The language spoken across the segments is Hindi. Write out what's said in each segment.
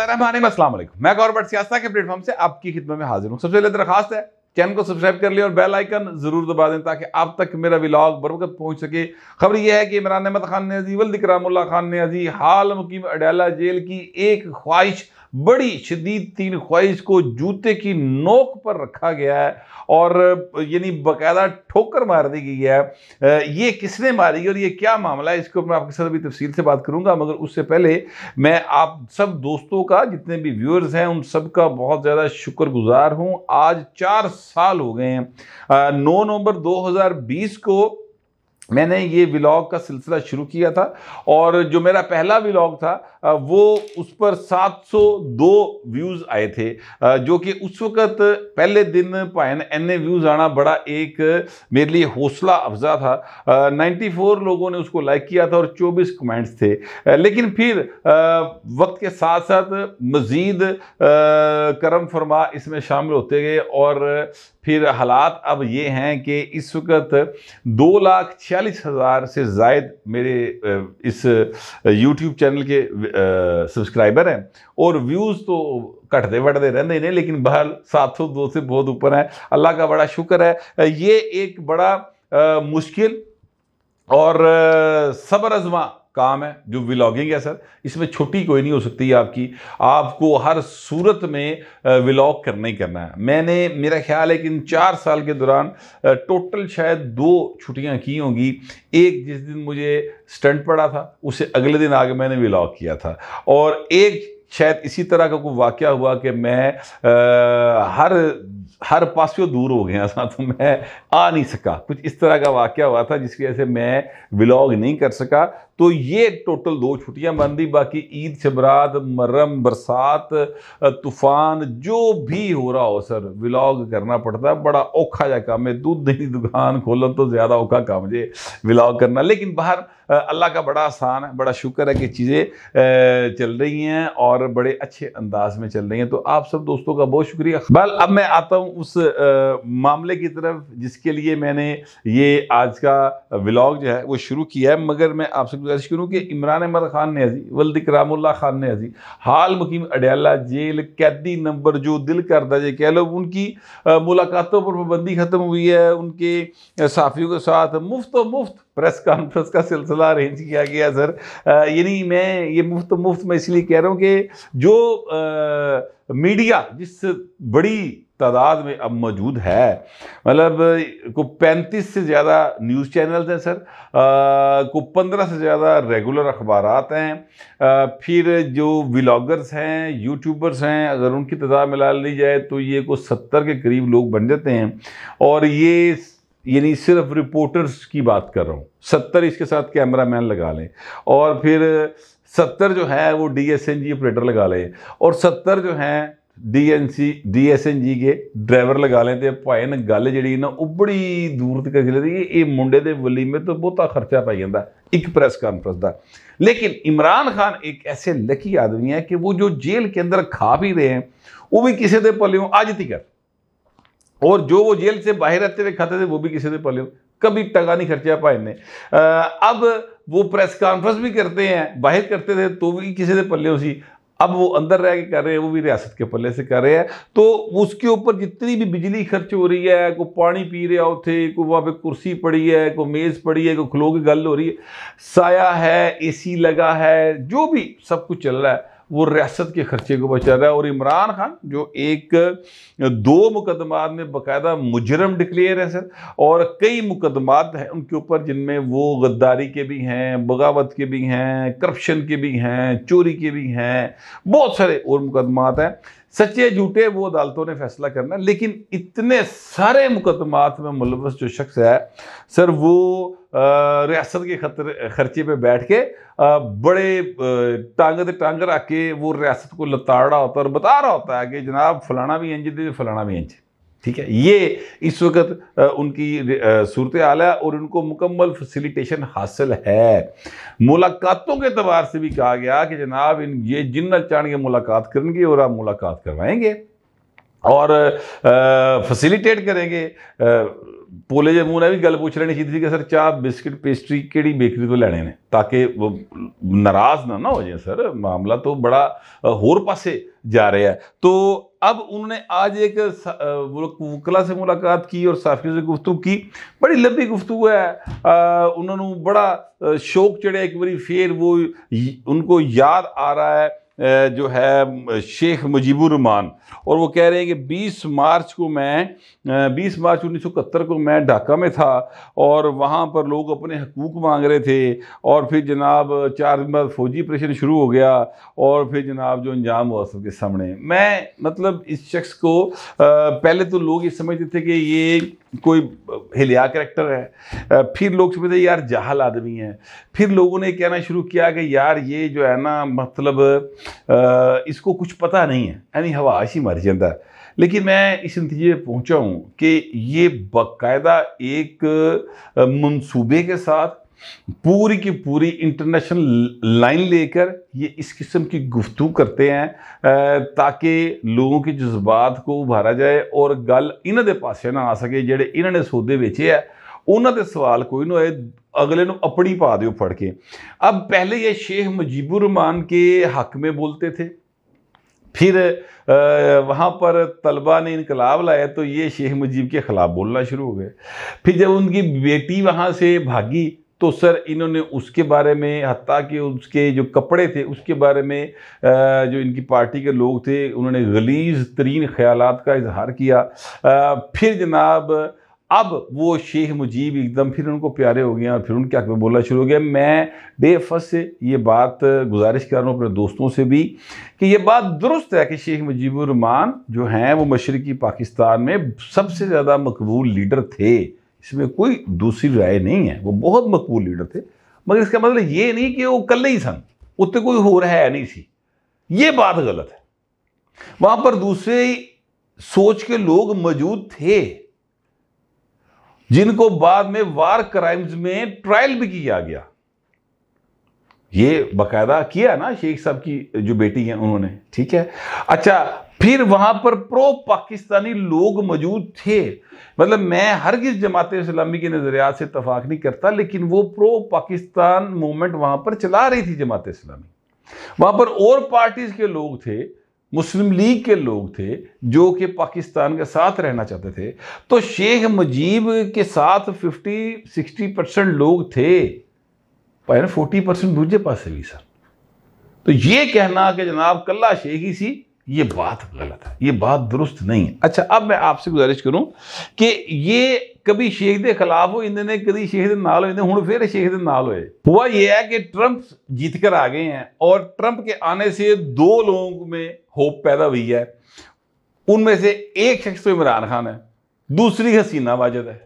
मैं सियासा के प्लेटफॉर्म से आपकी खिदमत में हाजिर हूँ सबसे पहले दरखास्त है चैनल को सब्सक्राइब कर लिया और बेल आइकन जरूर दबा दें ताकि आप तक मेरा व्लॉग बरबकत पहुंच सके खबर यह है कि इमरान अहमद खान ने अजी वल्द खान ने अजी हाल मुकीम अडैला जेल की एक ख्वाहिश बड़ी शदीद तीन ख्वाहिश को जूते की नोक पर रखा गया है और यानी बाकायदा ठोकर मार दी गई है ये किसने मारी और ये क्या मामला है इसके ऊपर मैं आपके साथ अभी तफसील से बात करूंगा मगर उससे पहले मैं आप सब दोस्तों का जितने भी व्यूअर्स हैं उन सब का बहुत ज़्यादा शुक्रगुजार हूँ आज चार साल हो गए हैं नौ नवंबर बीस को मैंने ये व्लॉग का सिलसिला शुरू किया था और जो मेरा पहला व्लॉग था वो उस पर 702 व्यूज़ आए थे जो कि उस वक़्त पहले दिन पाएन एन व्यूज़ आना बड़ा एक मेरे लिए हौसला अफजा था 94 लोगों ने उसको लाइक किया था और 24 कमेंट्स थे लेकिन फिर वक्त के साथ साथ मज़ीद करम फरमा इसमें शामिल होते गए और फिर हालात अब ये हैं कि इस वक्त दो लाख छियालीस हज़ार से जायद मेरे इस यूट्यूब चैनल के सब्सक्राइबर हैं और व्यूज़ तो घटते बढ़ते रहते हैं लेकिन बहर सात सौ दो से बहुत ऊपर हैं अल्लाह का बड़ा शुक्र है ये एक बड़ा मुश्किल और सबर आजमा काम है जो व्लॉगिंग है सर इसमें छोटी कोई नहीं हो सकती आपकी आपको हर सूरत में व्लॉग करना ही करना है मैंने मेरा ख्याल है कि इन चार साल के दौरान टोटल शायद दो छुट्टियां की होंगी एक जिस दिन मुझे स्टंट पड़ा था उसे अगले दिन आगे मैंने व्लॉग किया था और एक शायद इसी तरह का कोई वाक़ हुआ कि मैं आ, हर हर पास दूर हो गया था तो मैं आ नहीं सका कुछ इस तरह का वाक़ हुआ था जिसकी वजह से मैं व्लॉग नहीं कर सका तो ये टोटल दो छुट्टियां बन दी बाकी ईद शबरात मरम बरसात तूफान जो भी हो रहा हो सर व्लॉग करना पड़ता है बड़ा औखा जहा काम है दूध दही दुकान खोलो तो ज़्यादा औखा काम जे व्लॉग करना लेकिन बाहर अल्लाह का बड़ा आसान है बड़ा शुक्र है कि चीज़ें चल रही हैं और बड़े अच्छे अंदाज में चल रही हैं तो आप सब दोस्तों का बहुत शुक्रिया बल अब मैं आता हूँ उस आ, मामले की तरफ जिसके लिए मैंने ये आज का व्लॉग जो है वो शुरू किया है मगर मैं आपसे गुजारिश करूँ कि इमरान अहमद खान ने अजी वल्दिक रामुल्ला खान ने अजी हाल मुकीम अडयाला जेल कैदी नंबर जो दिल करदा जे कह लो उनकी आ, मुलाकातों पर पाबंदी ख़त्म हुई है उनके साफियों के साथ मुफ्त तो मुफ्त प्रेस कॉन्फ्रेंस का सिलसिला अरेंज किया गया सर यानी मैं ये मुफ्त तो मुफ्त मैं इसलिए कह रहा हूँ कि जो आ, मीडिया जिस बड़ी तादाद में अब मौजूद है मतलब को 35 से ज़्यादा न्यूज़ चैनल्स हैं सर आ, को 15 से ज़्यादा रेगुलर अखबार हैं आ, फिर जो व्लागर्स हैं यूट्यूबर्स हैं अगर उनकी तादाद मिला ली जाए तो ये को 70 के करीब लोग बन जाते हैं और ये यानी सिर्फ रिपोर्टर्स की बात कर रहा हूँ सत्तर इसके साथ कैमरा मैन लगा लें और फिर सत्तर जो है वो D S N G operator लगा लें और सत्तर जो हैं डीएनसी ਡੀਐਸਐਨਜੀ ਕੇ ਡਰਾਈਵਰ ਲਗਾ ਲੈਂਦੇ ਆ ਭੈਣ ਗੱਲ ਜਿਹੜੀ ਨਾ ਉਹ ਬੜੀ ਦੂਰ ਤੱਕ ਚੱਲਦੀ ਹੈ ਇਹ ਮੁੰਡੇ ਦੇ ਵਲੀਮੇ ਤੋਂ ਬਹੁਤਾ ਖਰਚਾ ਪੈ ਜਾਂਦਾ ਇੱਕ प्रेस कॉन्फ्रेंस ਦਾ लेकिन इमरान खान एक ऐसे लकी आदमी है कि वो जो जेल के अंदर खा भी रहे हैं वो भी किसी के पलियों आज तक और जो वो जेल से बाहर रहते हुए खाते थे वो भी किसी के पलियों कभी टगा नहीं खर्चा भाई ने अब वो प्रेस कॉन्फ्रेंस भी करते हैं बाहर करते थे तो भी किसी के पल्ले से अब वो अंदर रह के कर रहे हैं वो भी रियासत के पल्ले से कर रहे हैं तो उसके ऊपर जितनी भी बिजली खर्च हो रही है कोई पानी पी रहा थे कोई वहाँ पे कुर्सी पड़ी है कोई मेज़ पड़ी है कोई खलो की गल हो रही है साया है एसी लगा है जो भी सब कुछ चल रहा है वो रियासत के खर्चे को बचा रहा है और इमरान खान जो एक दो मुकदमात में बाकायदा मुजरम डिक्लेयर है सर और कई मुकदमात हैं उनके ऊपर जिनमें वो गद्दारी के भी हैं बगावत के भी हैं करप्शन के भी हैं चोरी के भी हैं बहुत सारे और मुकदमात हैं सच्चे झूठे वो अदालतों ने फैसला करना लेकिन इतने सारे मुकदमात में मुलवस जो शख्स है सर वो रियासत के खतर खर्चे पे बैठ के आ, बड़े टांग टांग रख के वो रियासत को लताड़ रहा होता है और बता रहा होता है कि जनाब फलाना भी इंज दे फलाना भी इंज ठीक है ये इस वक्त उनकी सूरत हाल है और उनको मुकम्मल फैसिलिटेशन हासिल है मुलाकातों के अतबार से भी कहा गया कि जनाब इन ये जिन्ना चाहेंगे मुलाकात करेंगे और आप मुलाकात करवाएंगे और फैसिलिटेट करेंगे पोले जे ਮੂੰਹ ने भी गल ਪੁੱਛ ਲੈਣੀ ਚਾਹੀਦੀ ਸੀ ਕਿ ਸਰ ਚਾਹ ਬਿਸਕਟ ਪੇਸਟਰੀ ਕਿਹੜੀ ਬੇਕਰੀ ਤੋਂ ਲੈਣੇ ਨੇ ਤਾਂ ਕਿ ना ਨਾ ਨਾ ਹੋ ਜਾਏ ਸਰ ਮਾਮਲਾ ਤੋਂ ਬੜਾ ਹੋਰ जा रहा है तो अब उन्होंने आज एक वकला से मुलाकात की और साफियों से गुफ्तु की बड़ी लंबी गुफ्तु है उन्होंने बड़ा शौक चढ़िया एक बार फिर वो उनको याद आ रहा है जो है शेख मुजीबुररहमान और वो कह रहे हैं कि 20 मार्च को मैं 20 मार्च उन्नीस को मैं ढाका में था और वहाँ पर लोग अपने हकूक मांग रहे थे और फिर जनाब चार दिन बाद फौजी ऑपरेशन शुरू हो गया और फिर जनाब जो अंजाम हुआ सबके सामने मैं मतलब इस शख्स को पहले तो लोग ये समझते थे कि ये कोई हिलिया करेक्टर है फिर लोग समझते यार जहाल आदमी है फिर लोगों ने कहना शुरू किया कि यार ये जो है ना मतलब इसको कुछ पता नहीं है यानी हवा ऐसी मर जाता है लेकिन मैं इस नतीजे पर पहुँचा हूँ कि ये बाकायदा एक मनसूबे के साथ पूरी की पूरी इंटरनेशनल लाइन लेकर ये इस किस्म की गुफ्तु करते हैं ताकि लोगों के जज्बात को उभारा जाए और गल इन्हों पास ना आ सके जोड़े इन्होंने सौदे बेचे है उन्होंने सवाल कोई ना होए अगले नो अपड़ी पा दो फड़ के अब पहले ये शेख मुजीबुर रहमान के हक में बोलते थे फिर वहाँ पर तलबा ने इनकलाब लाया तो ये शेख मुजीब के ख़िलाफ़ बोलना शुरू हो गए फिर जब उनकी बेटी वहाँ से भागी तो सर इन्होंने उसके बारे में हती कि उसके जो कपड़े थे उसके बारे में जो इनकी पार्टी के लोग थे उन्होंने गलीज तरीन ख्याल का इजहार किया फिर जनाब अब वो शेख मुजीब एकदम फिर उनको प्यारे हो गए और फिर उनके हक में बोलना शुरू हो गया मैं डे से ये बात गुजारिश कर रहा हूँ अपने दोस्तों से भी कि ये बात दुरुस्त है कि शेख मुजीबरमान जो हैं वो मशरकी पाकिस्तान में सबसे ज़्यादा मकबूल लीडर थे इसमें कोई दूसरी राय नहीं है वो बहुत मकबूल लीडर थे मगर इसका मतलब ये नहीं कि वो कल ही सन उतने कोई हो रहा है नहीं सी ये बात गलत है वहाँ पर दूसरे सोच के लोग मौजूद थे जिनको बाद में वार क्राइम्स में ट्रायल भी किया गया ये बकायदा किया ना शेख साहब की जो बेटी है उन्होंने ठीक है अच्छा फिर वहां पर प्रो पाकिस्तानी लोग मौजूद थे मतलब मैं हर किस जमात इस्लामी के नज़रियात से तफाक नहीं करता लेकिन वो प्रो पाकिस्तान मूवमेंट वहां पर चला रही थी जमात इस्लामी वहां पर और पार्टीज के लोग थे मुस्लिम लीग के लोग थे जो कि पाकिस्तान के साथ रहना चाहते थे तो शेख मुजीब के साथ 50 60 परसेंट लोग थे फोर्टी परसेंट दूसरे पास से भी सर तो ये कहना कि जनाब कल्ला शेख ही सी ये बात गलत है ये बात दुरुस्त नहीं है अच्छा अब मैं आपसे गुजारिश करूं कि ये कभी शेख के खिलाफ हो इन्हें कभी शेख के नाल होते हूँ फिर शेख के नाल होए हुआ यह है कि ट्रंप जीत कर आ गए हैं और ट्रंप के आने से दो लोगों में होप पैदा हुई है उनमें से एक शख्स तो इमरान खान है दूसरी हसीना वाजिद है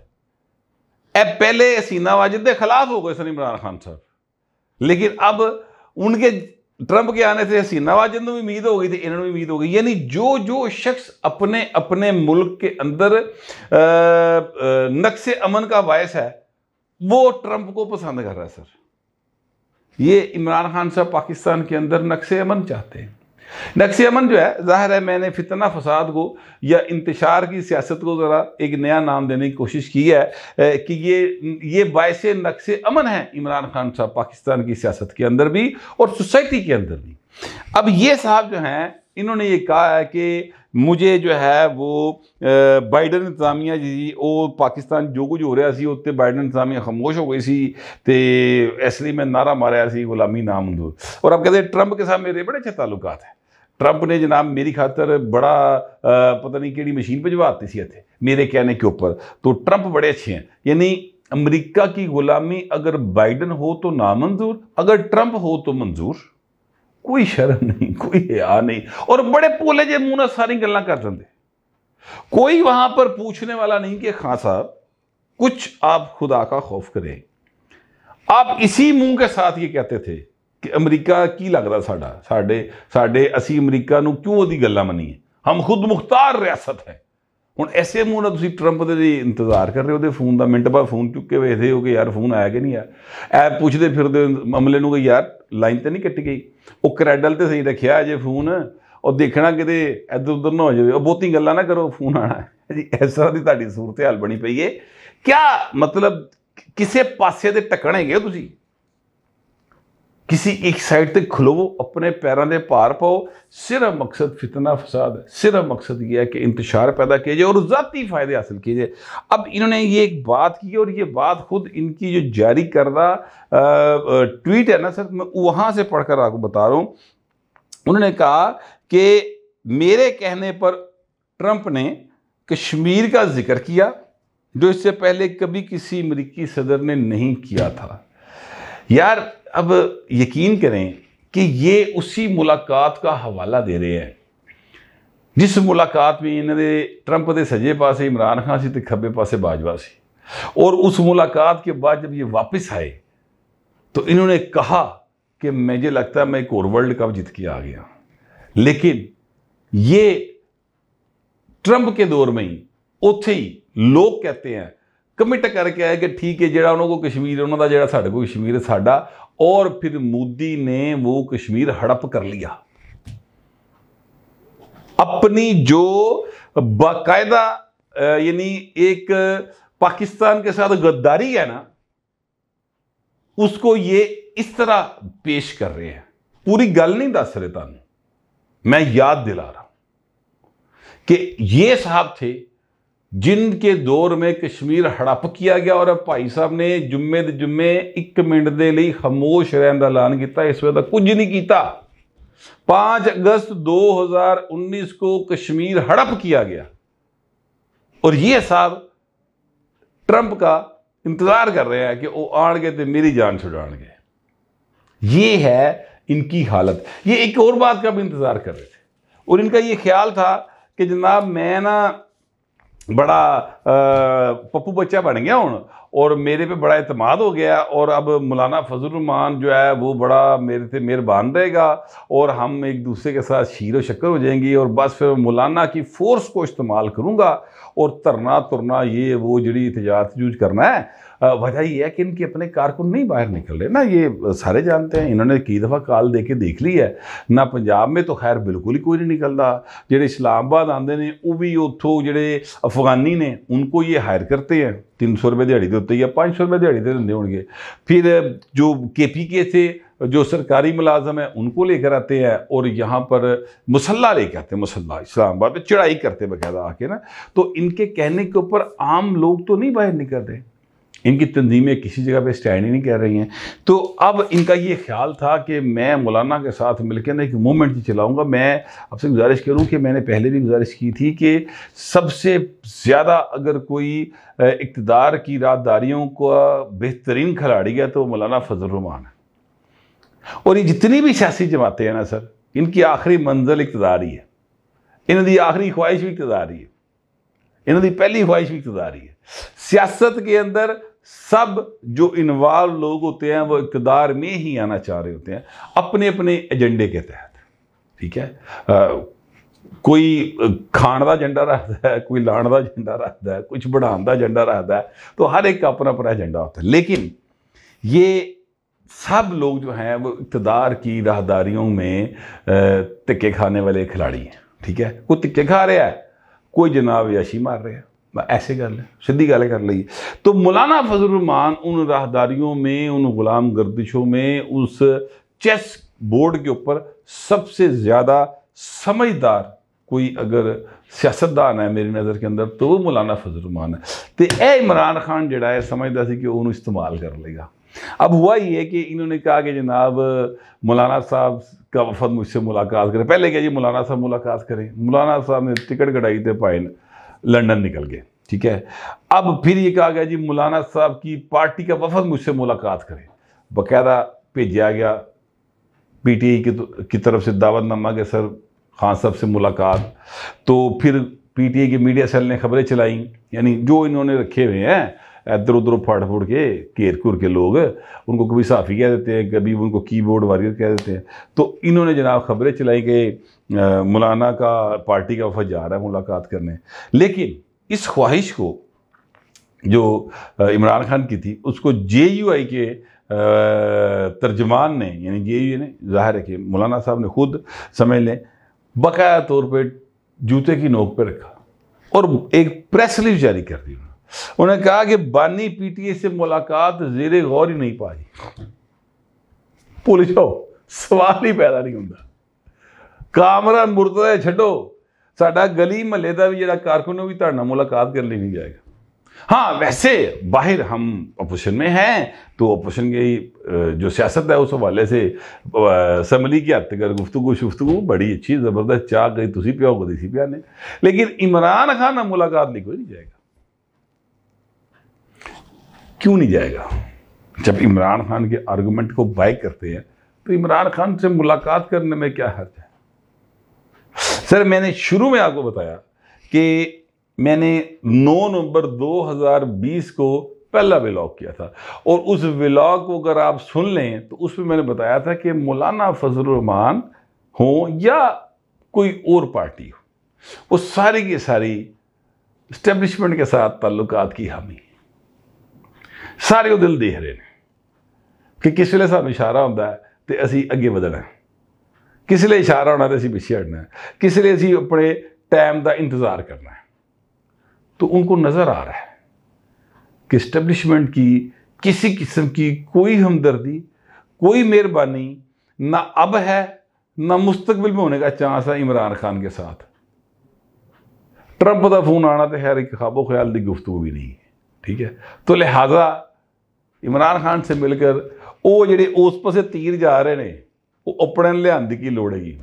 अब पहले हसीना वाजिद के खिलाफ हो गए सर इमरान खान साहब लेकिन अब उनके ट्रंप के आने से हसीना वाजन भी उम्मीद हो गई थी इन्होंने उम्मीद हो गई यानी जो जो शख्स अपने अपने मुल्क के अंदर नक्श अमन का बायस है वो ट्रंप को पसंद कर रहा है सर ये इमरान खान साहब पाकिस्तान के अंदर नक्श अमन चाहते हैं अमन जो है ज़ाहिर है मैंने फितना फसाद को या इंतशार की सियासत को ज़रा एक नया नाम देने की कोशिश की है कि ये ये बायस नक्श अमन है इमरान खान साहब पाकिस्तान की सियासत के अंदर भी और सोसाइटी के अंदर भी अब ये साहब जो हैं इन्होंने ये कहा है कि मुझे जो है वो बाइडन इंतजामिया जी वो पाकिस्तान जो कुछ हो रहा है ਉੱਤੇ बाइडन ਇੰਤਜ਼ਾਮੀਆ ਖਾਮੋਸ਼ हो गई ਸੀ ਤੇ ਇਸ ਲਈ ਮੈਂ ਨਾਰਾ गुलामी नाम और ਨਾ कहते ਔਰ ट्रंप के ਟਰੰਪ मेरे बड़े अच्छे ਬੜੇ हैं ट्रंप ने जनाब मेरी खातर बड़ा पता नहीं कि मशीन भिजवाती थी इतने मेरे कहने के ऊपर तो ट्रंप बड़े अच्छे हैं यानी अमरीका की गुलामी अगर बाइडन हो तो नामंजूर अगर ट्रंप हो तो मंजूर कोई शर्म नहीं कोई हया नहीं और बड़े भोले जे मुँह सारी गल् कर देंगे कोई वहां पर पूछने वाला नहीं कि खां साहब कुछ आप खुदा का खौफ करें आप इसी मुंह के साथ ये कहते थे ਕਿ ਅਮਰੀਕਾ ਕੀ ਲੱਗਦਾ ਸਾਡਾ ਸਾਡੇ ਸਾਡੇ ਅਸੀਂ ਅਮਰੀਕਾ ਨੂੰ ਕਿਉਂ ਉਹਦੀ ਗੱਲਾਂ ਮੰਨੀਏ ਹਮ ਖੁਦ ਮੁਖਤਾਰ ਰਿਆਸਤ ਹੈ ਹੁਣ ਐਸੇ ਮੂੰਹ ਨਾਲ ਤੁਸੀਂ ਟਰੰਪ ਦੇ ਲਈ ਇੰਤਜ਼ਾਰ ਕਰ ਰਹੇ ਉਹਦੇ ਫੋਨ ਦਾ ਮਿੰਟ ਬਾਅਦ ਫੋਨ ਚੁੱਕ ਕੇ ਵੇਖਦੇ ਹੋ ਕਿ ਯਾਰ ਫੋਨ ਆਇਆ ਕਿ ਨਹੀਂ ਆਇਆ ਐ ਪੁੱਛਦੇ ਫਿਰਦੇ ਅਮਲੇ ਨੂੰ ਕਿ ਯਾਰ ਲਾਈਨ ਤੇ ਨਹੀਂ ਕੱਟ ਗਈ ਉਹ ਕ੍ਰੈਡਲ ਤੇ ਸਹੀ ਰੱਖਿਆ ਜੇ ਫੋਨ ਉਹ ਦੇਖਣਾ ਕਿਤੇ ਇੱਧਰ ਉੱਧਰ ਨਾ ਹੋ ਜਾਵੇ ਉਹ ਬਹੁਤੀ ਗੱਲਾਂ ਨਾ ਕਰੋ ਫੋਨ ਆਣਾ ਜੀ ਇਸ ਤਰ੍ਹਾਂ ਦੀ ਤੁਹਾਡੀ ਸੂਰਤ ਹਾਲ ਬਣੀ ਪਈ ਏ ਕੀ ਮਤਲਬ ਕਿਸੇ ਪਾਸੇ ਦੇ ਟਕਣੇਗੇ ਤੁਸੀਂ किसी एक साइड तक खलोवो अपने पैरों के भार पाओ सिर्फ मकसद फितना फसाद सिर्फ मकसद यह है कि इंतशार पैदा किया जाए और ज़ाती फ़ायदे हासिल किए जाए अब इन्होंने ये एक बात की और ये बात खुद इनकी जो जारी करदा ट्वीट है ना सर मैं वहाँ से पढ़कर आपको बता रहा हूँ उन्होंने कहा कि मेरे कहने पर ट्रंप ने कश्मीर का जिक्र किया जो इससे पहले कभी किसी अमरीकी सदर ने नहीं किया था यार अब यकीन करें कि ये उसी मुलाकात का हवाला दे रहे हैं जिस मुलाकात में इन्होंने ट्रंप के सजे पास इमरान खान से खब्बे पास बाजवा से और उस मुलाकात के बाद जब ये वापस आए तो इन्होंने कहा कि मुझे लगता है मैं एक और वर्ल्ड कप जीत के आ गया लेकिन ये ट्रंप के दौर में ही उत्थे ही लोग कहते हैं कमिट करके आए कि ठीक है जो को कश्मीर उन्होंने जो सा कश्मीर साढ़ा और फिर मोदी ने वो कश्मीर हड़प कर लिया अपनी जो बाकायदा यानी एक पाकिस्तान के साथ गद्दारी है ना उसको ये इस तरह पेश कर रहे हैं पूरी गल नहीं दस रहे तुम मैं याद दिला रहा हूं कि ये साहब थे जिन के दौर में कश्मीर हड़प किया गया और ਭਾਈ ਸਾਹਿਬ ਨੇ ਜੁਮੇ जुम्मे एक मिनट के लिए खामोश रहने का ऐलान किया इस ਇਸ ਵੇਲੇ ਦਾ ਕੁਝ ਨਹੀਂ ਕੀਤਾ अगस्त 2019 को कश्मीर हड़प किया गया और ये साहब ट्रंप का इंतजार कर रहे हैं कि वो आएंगे तो मेरी जान छुड़ाएंगे गए ये है इनकी हालत ये एक और बात का भी इंतजार कर रहे थे और इनका ये ख्याल था कि जनाब मैं ना बड़ा पप्पू बच्चा बन गया हूँ और मेरे पे बड़ा अतमाद हो गया और अब मौलाना फजलरहमान जो है वो बड़ा मेरे से मेहरबान रहेगा और हम एक दूसरे के साथ शीर व शक्कर हो जाएंगी और बस फिर मौलाना की फ़ोर्स को इस्तेमाल करूँगा और तरना तुरना ये वो जड़ी तजारत यूज करना है वजह यह है कि इनके अपने कारकुन नहीं बाहर निकल रहे ना ये सारे जानते हैं इन्होंने कई दफ़ा कॉल दे के देख ली है ना पंजाब में तो खैर बिल्कुल ही कोई नहीं निकलता ਜਿਹੜੇ इस्लामाबाद आते हैं वो भी ਉੱਥੋਂ ਜਿਹੜੇ अफगानी ने उनको ये हायर करते हैं तीन सौ रुपये दिहाड़ी के या पाँच सौ रुपये दिहाड़ी देते हो होंगे फिर जो के पी के से जो सरकारी मुलाजम है उनको लेकर आते हैं और यहाँ पर मुसल्ला लेकर आते हैं मुसल्ला इस्लामाबाद में चढ़ाई करते बकायदा आके ना तो इनके कहने के ऊपर आम लोग तो नहीं बाहर निकल रहे इनकी तंजीमें किसी जगह पर स्टैंड ही नहीं कर रही हैं तो अब इनका ये ख्याल था कि मैं मौलाना के साथ मिलकर ना एक मूवमेंट ही चलाऊँगा मैं आपसे गुजारिश करूँ कि मैंने पहले भी गुजारिश की थी कि सबसे ज़्यादा अगर कोई इकतदार की रातदारियों का बेहतरीन खिलाड़ी है तो मौलाना फजलरहमान है और ये जितनी भी सियासी जमातें हैं ना सर इनकी आखिरी मंजिल इकतदार ही है इन दी आखिरी ख्वाहिश भी इकतदार ही है इन्हों की पहली ख्वाहिश भी इकतदार ही है सियासत के अंदर सब जो इन्वॉल्व लोग होते हैं वो इकदार में ही आना चाह रहे होते हैं अपने अपने एजेंडे के तहत ठीक है आ, कोई खाण का एजेंडा रखता है कोई लाण का एजेंडा रखता है कुछ बढ़ाने का एजेंडा रखता है तो हर एक का अपना अपना एजेंडा होता है लेकिन ये सब लोग जो हैं वो इकतदार की राहदारियों में तिक्के खाने वाले खिलाड़ी हैं ठीक है कोई तिक्के खा रहा है कोई जनाब याशी मार रहा है ऐसे कर सीधी गल कर ली तो मौलाना फजलरहमान उन राहदारियों में उन गुलाम गर्दिशों में उस चेस बोर्ड के ऊपर सबसे ज़्यादा समझदार कोई अगर सियासतदान है मेरी नज़र के अंदर तो वो मौलाना फजलरहमान है तो यह इमरान खान जड़ा है समझता से कि उन्होंने इस्तेमाल कर लेगा अब हुआ ही है कि इन्होंने कहा कि जनाब मौलाना साहब का वफद मुझसे मुलाकात करें पहले क्या जी मौलाना साहब मुलाकात करें मौलाना साहब ने टिकट कटाई थे पाए लंदन निकल गए ठीक है अब फिर ये कहा गया जी मौलाना साहब की पार्टी का वफद मुझसे मुलाकात करें बाकायदा भेजा गया पी टी आई तो- की तरफ से दावतनामा के सर खान साहब से मुलाकात तो फिर पी टी आई के मीडिया सेल ने खबरें चलाई यानी जो इन्होंने रखे हुए हैं इधर उधर फाड़ फूड़ के घेर घूर के लोग उनको कभी साफ़ी कह देते हैं कभी उनको कीबोर्ड वारियर कह देते हैं तो इन्होंने जनाब खबरें चलाई कि मौलाना का पार्टी का वफद जा रहा है मुलाकात करने लेकिन इस ख्वाहिश को जो इमरान खान की थी उसको जे यू आई के तर्जमान ने यानी जे यू ने जाहिर है कि मौलाना साहब ने खुद समझ लें बकाया तौर पर जूते की नोक पर रखा और एक प्रेस रिलीज जारी कर दी उन्हें कहा कि बानी पीटीए से मुलाकात जेरे गौर ही नहीं पाई भूल जाओ सवाल ही पैदा नहीं होंगे कामरा मुरत छो सा गली महल का भी जरा कारकुन भी धरना मुलाकात कर ली नहीं जाएगा हाँ वैसे बाहर हम अपोजिशन में हैं तो अपोजिशन की जो सियासत है उस हवाले से असम्बली की हद तक गुफ्तु शुफ्तु बड़ी अच्छी ज़बरदस्त चाह गई तुम प्याओ सी प्याने लेकिन इमरान खान मुलाकात नहीं कोई नहीं जाएगा क्यों नहीं जाएगा जब इमरान खान के आर्गूमेंट को बाय करते हैं तो इमरान खान से मुलाकात करने में क्या हर्ज है सर मैंने शुरू में आपको बताया कि मैंने 9 नवंबर 2020 को पहला व्लॉग किया था और उस व्लॉग को अगर आप सुन लें तो उसमें मैंने बताया था कि मौलाना फजलरहमान हो या कोई और पार्टी हो वो सारी की सारी स्टैब्लिशमेंट के साथ ताल्लुकात की हामी है सारे ਉਹ ਦਿਲ ਦੇਖ ਰਹੇ ਨੇ ਕਿ ਕਿਸ ਵੇਲੇ ਸਾਨੂੰ ਇਸ਼ਾਰਾ ਹੁੰਦਾ तो ਤੇ अगे बदना ਵਧਣਾ ਹੈ ਕਿਸ ਲਈ ਇਸ਼ਾਰਾ ਹੋਣਾ ਤੇ ਅਸੀਂ ਪਿੱਛੇ ਹਟਣਾ असी अपने ਲਈ का इंतजार करना तो उनको नज़र आ रहा है कि इस्टबलिशमेंट की किसी किस्म की कोई हमदर्दी कोई मेहरबानी ना अब है ना मुस्तबिल में होने का चांस है इमरान खान के साथ ट्रंप का फोन आना तो खैर एक खाबो ख्याल की गुफ्तु भी नहीं ठीक है तो लिहाजा ਇਮਰਾਨ ਖਾਨ ਸੇ ਮਿਲ ਕਰ ਉਹ ਜਿਹੜੇ ਉਸ ਪਾਸੇ ਤੀਰ ਜਾ ਰਹੇ ਨੇ ਉਹ ਆਪਣੇ ਲਿਆਉਣ ਦੀ ਕੀ ਲੋੜ ਹੈਗੀ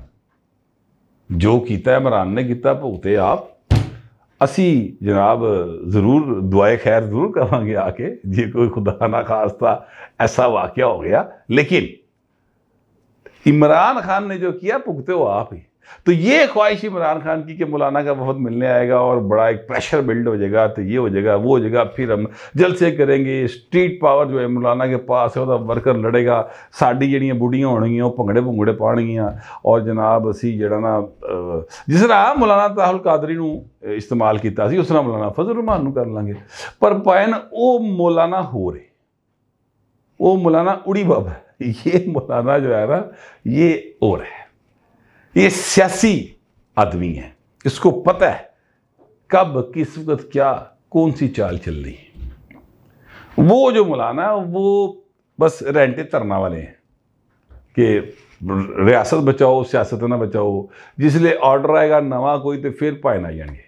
ਜੋ ਕੀਤਾ ਇਮਰਾਨ ਨੇ ਕੀਤਾ ਭੁਗਤੇ ਆਪ ਅਸੀਂ ਜਨਾਬ ਜ਼ਰੂਰ ਦੁਆਏ ਖੈਰ ਜ਼ਰੂਰ ਕਰਾਂਗੇ ਆ ਕੇ ਜੇ ਕੋਈ ਖੁਦਾ ਨਾ ਖਾਸਤਾ ਐਸਾ ਵਾਕਿਆ ਹੋ गया लेकिन इमरान खान ने जो किया भुगते हो आप ही तो ये ख्वाहिश इमरान खान की कि मौलाना का बहुत मिलने आएगा और बड़ा एक प्रेशर बिल्ड हो जाएगा तो ये हो जाएगा वो हो जाएगा फिर हम जलसे करेंगे स्ट्रीट पावर जो है मौलाना के पास है वह वर्कर लड़ेगा साड़ी जड़ियाँ बुढ़िया होनगियाँ वो भंगड़े भुंगड़े पाणगियाँ और जनाब असी जरा ना जिस तरह मौलाना ताहुल कादरी इस्तेमाल किया उस तरह मौलाना फजल रहमान कर लेंगे पर पैन वो मौलाना हो रहे वो मौलाना उड़ी बब ये मौलाना जो है ना ये और है ये सियासी आदमी है इसको पता है कब किस वक्त क्या कौन सी चाल चल रही है वो जो मौलाना वो बस रेंटे तरना वाले हैं कि रियासत बचाओ सियासत ना बचाओ जिसलिए ऑर्डर आएगा नवा कोई तो फिर पाए ना जाएंगे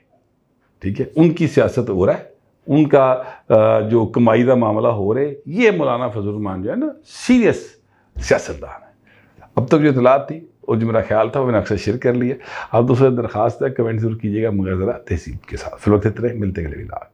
ठीक है उनकी सियासत हो रहा है उनका जो कमाई का मामला हो रहा है ये मौलाना फजल जो है ना सीरियस सियासतदान है अब तक तो जो इतलात थी और जो मेरा ख्याल था वो मैंने अक्सर शेयर कर लिया आप दूसरे दरखास्त है कमेंट जरूर कीजिएगा मगर ज़रा तहसीब के साथ फिर वक्त इतने मिलते गले विदा